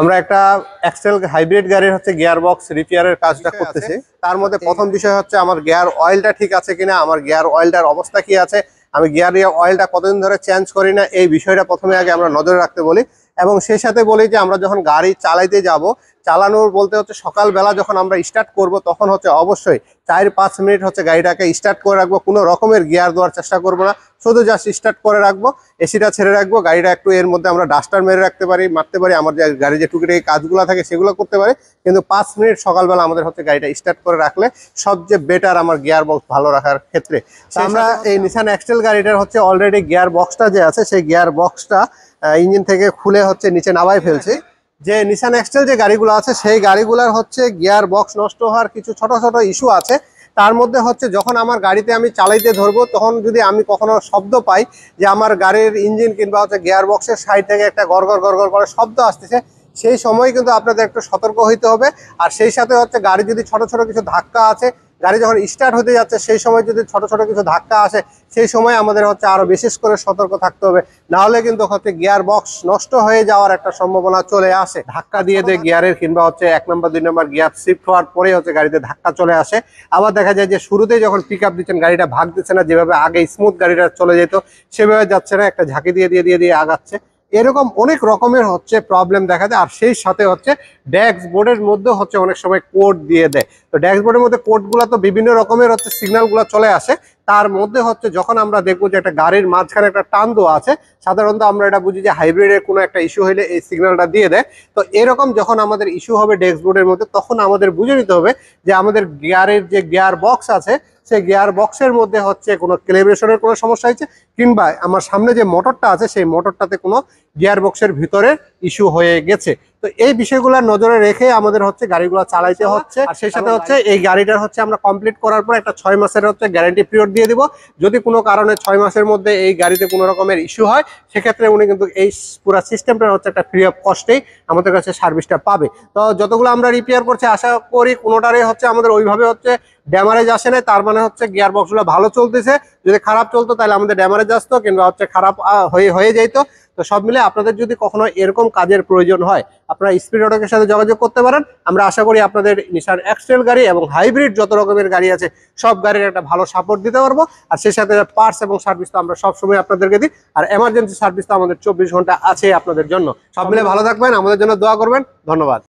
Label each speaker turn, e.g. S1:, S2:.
S1: আমরা একটা Excel hybrid গাড়ির হচ্ছে গিয়ার বক্স রিপেয়ারের কাজটা করতেছি তার আচ্ছা, মধ্যে প্রথম বিষয় হচ্ছে আমার গিয়ার অয়েলটা ঠিক আছে কিনা আমার গিয়ার অয়েলটার অবস্থা কি আছে আমি গিয়ার অয়েলটা কতদিন ধরে চেঞ্জ করি না এই বিষয়টা প্রথমে আগে আমরা নজরে রাখতে বলি এবং সেই সাথে বলি যে আমরা যখন গাড়ি চালাইতে যাব চালানোর বলতে হচ্ছে সকালবেলা যখন আমরা স্টার্ট করব তখন হচ্ছে অবশ্যই চার পাঁচ মিনিট হচ্ছে গাড়িটাকে স্টার্ট করে রাখবো কোনো রকমের গিয়ার দেওয়ার চেষ্টা করব না শুধু জাস্ট স্টার্ট করে রাখবো এসিটা ছেড়ে রাখবো গাড়িটা একটু এর মধ্যে আমরা ডাস্টার মেরে রাখতে পারি মারতে পারি আমার যে গাড়ি যে টুকিটাকি কাজগুলো থাকে সেগুলো করতে পারি কিন্তু পাঁচ মিনিট সকালবেলা আমাদের হচ্ছে গাড়িটা স্টার্ট করে রাখলে সবচেয়ে বেটার আমার গিয়ার বক্স ভালো রাখার ক্ষেত্রে আমরা এই নিশান এক্সটেল গাড়িটার হচ্ছে অলরেডি গিয়ার বক্সটা যে আছে সেই গিয়ার বক্সটা ইঞ্জিন থেকে খুলে হচ্ছে নিচে নামাই ফেলছি যে নিশান এক্সটেল যে গাড়িগুলো আছে সেই গাড়িগুলোর হচ্ছে গিয়ার বক্স নষ্ট হওয়ার কিছু ছোট ছোট ইস্যু আছে তার মধ্যে হচ্ছে যখন আমার গাড়িতে আমি চালাইতে ধরবো তখন যদি আমি কখনো শব্দ পাই যে আমার গাড়ির ইঞ্জিন কিংবা হচ্ছে গিয়ার বক্সের সাইড থেকে একটা গড়গড় গড়গড় করে শব্দ আসতেছে সেই সময় কিন্তু আপনাদের একটু সতর্ক হইতে হবে আর সেই সাথে হচ্ছে গাড়ি যদি ছোট ছোট কিছু ধাক্কা আছে গাড়ি যখন স্টার্ট হতে যাচ্ছে সেই সময় যদি ছোট ছোট কিছু ধাক্কা আসে সেই সময় আমাদের হচ্ছে আরও বিশেষ করে সতর্ক থাকতে হবে নাহলে কিন্তু হচ্ছে গিয়ার বক্স নষ্ট হয়ে যাওয়ার একটা সম্ভাবনা চলে আসে ধাক্কা দিয়ে দেয় গিয়ারের কিংবা হচ্ছে এক নম্বর দুই নম্বর গিয়ার শিফট হওয়ার পরে হচ্ছে গাড়িতে ধাক্কা চলে আসে আবার দেখা যায় যে শুরুতে যখন পিক আপ দিচ্ছেন গাড়িটা ভাগ দিচ্ছে না যেভাবে আগে স্মুথ গাড়িটা চলে যেত সেভাবে যাচ্ছে না একটা ঝাঁকি দিয়ে দিয়ে দিয়ে দিয়ে আগাচ্ছে এরকম অনেক রকমের হচ্ছে প্রবলেম দেখা দেয় আর সেই সাথে হচ্ছে ড্যাশবোর্ডের মধ্যে হচ্ছে অনেক সময় কোড দিয়ে দেয় তো ড্যাশবোর্ডের মধ্যে কোডগুলো তো বিভিন্ন রকমের হচ্ছে সিগন্যালগুলো চলে আসে তার মধ্যে হচ্ছে যখন আমরা দেখবো যে একটা গাড়ির মাঝখানে একটা টান দেওয়া আছে সাধারণত আমরা এটা বুঝি যে হাইব্রিডের কোনো একটা ইস্যু হলে এই সিগন্যালটা দিয়ে দেয় তো এরকম যখন আমাদের ইস্যু হবে ডেস্কবোর্ডের মধ্যে তখন আমাদের বুঝে নিতে হবে যে আমাদের গিয়ারের যে গিয়ার বক্স আছে সেই গিয়ার বক্সের মধ্যে হচ্ছে কোনো ক্লেব্রেশনের কোনো সমস্যা হয়েছে কিংবা আমার সামনে যে মোটরটা আছে সেই মোটরটাতে কোনো গিয়ার বক্সের ভিতরে ইস্যু হয়ে গেছে তো এই বিষয়গুলো নজরে রেখে আমাদের হচ্ছে গাড়িগুলো চালাইতে আচ্ছা, হচ্ছে আর সেই সাথে আচ্ছা। হচ্ছে এই গাড়িটার হচ্ছে আমরা কমপ্লিট করার পর একটা ছয় মাসের হচ্ছে গ্যারান্টি পিরিয়ড দিয়ে দিব যদি কোনো কারণে ছয় মাসের মধ্যে এই গাড়িতে কোনো রকমের ইস্যু হয় সেক্ষেত্রে উনি কিন্তু এই পুরো সিস্টেমটা হচ্ছে একটা ফ্রি অফ কস্টেই আমাদের কাছে সার্ভিসটা পাবে তো যতগুলো আমরা রিপেয়ার করছি আশা করি কোনোটারই হচ্ছে আমাদের ওইভাবে হচ্ছে ড্যামারেজ আসে নাই তার মানে হচ্ছে গিয়ার বক্সগুলো ভালো চলতেছে যদি খারাপ চলতো তাহলে আমাদের ড্যামারেজ আসতো কিংবা হচ্ছে খারাপ হয়ে হয়ে যেত তো সব মিলে আপনাদের যদি কখনো এরকম কাজের প্রয়োজন হয় আপনারা স্পিড অটোকের সাথে যোগাযোগ করতে পারেন আমরা আশা করি আপনাদের নিশার এক্সটেল গাড়ি এবং হাইব্রিড যত রকমের গাড়ি আছে সব গাড়ির একটা ভালো সাপোর্ট দিতে পারবো আর সেই সাথে পার্টস এবং সার্ভিস তো আমরা সবসময় আপনাদেরকে দিই আর এমার্জেন্সি সার্ভিস তো আমাদের চব্বিশ ঘন্টা আছে আপনাদের জন্য সব মিলে ভালো থাকবেন আমাদের জন্য দোয়া করবেন ধন্যবাদ